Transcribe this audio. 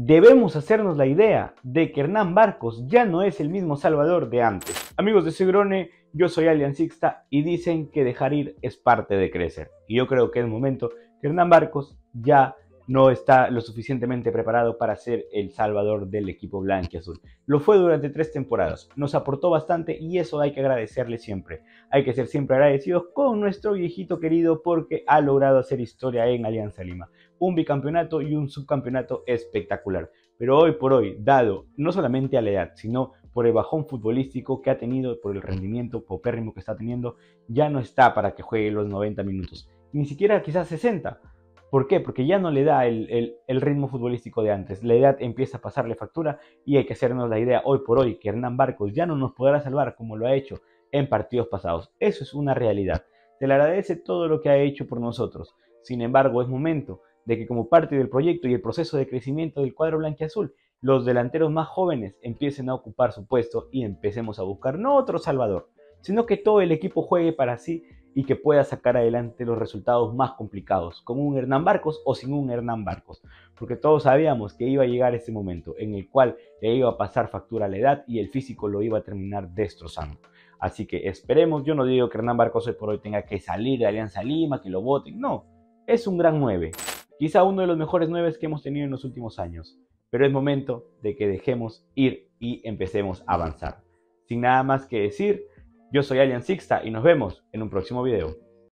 Debemos hacernos la idea de que Hernán Barcos ya no es el mismo Salvador de antes. Amigos de Segrone, yo soy Sixta y dicen que dejar ir es parte de crecer. Y yo creo que es momento que Hernán Barcos ya no está lo suficientemente preparado para ser el salvador del equipo blanquiazul. Lo fue durante tres temporadas, nos aportó bastante y eso hay que agradecerle siempre. Hay que ser siempre agradecidos con nuestro viejito querido porque ha logrado hacer historia en Alianza Lima. Un bicampeonato y un subcampeonato espectacular. Pero hoy por hoy, dado no solamente a la edad, sino por el bajón futbolístico que ha tenido, por el rendimiento popérrimo que está teniendo, ya no está para que juegue los 90 minutos. Ni siquiera quizás 60 ¿Por qué? Porque ya no le da el, ritmo futbolístico de antes. La edad empieza a pasarle factura y hay que hacernos la idea hoy por hoy que Hernán Barcos ya no nos podrá salvar como lo ha hecho en partidos pasados. Eso es una realidad. Se le agradece todo lo que ha hecho por nosotros. Sin embargo, es momento de que como parte del proyecto y el proceso de crecimiento del cuadro blanquiazul, los delanteros más jóvenes empiecen a ocupar su puesto y empecemos a buscar no otro salvador, sino que todo el equipo juegue para sí y que pueda sacar adelante los resultados más complicados, con un Hernán Barcos o sin un Hernán Barcos, porque todos sabíamos que iba a llegar ese momento en el cual le iba a pasar factura a la edad y el físico lo iba a terminar destrozando. Así que esperemos, yo no digo que Hernán Barcos hoy por hoy tenga que salir de Alianza Lima, que lo voten, no, es un gran 9, quizá uno de los mejores 9 que hemos tenido en los últimos años, pero es momento de que dejemos ir y empecemos a avanzar. Sin nada más que decir, yo soy Alien Sixta y nos vemos en un próximo video.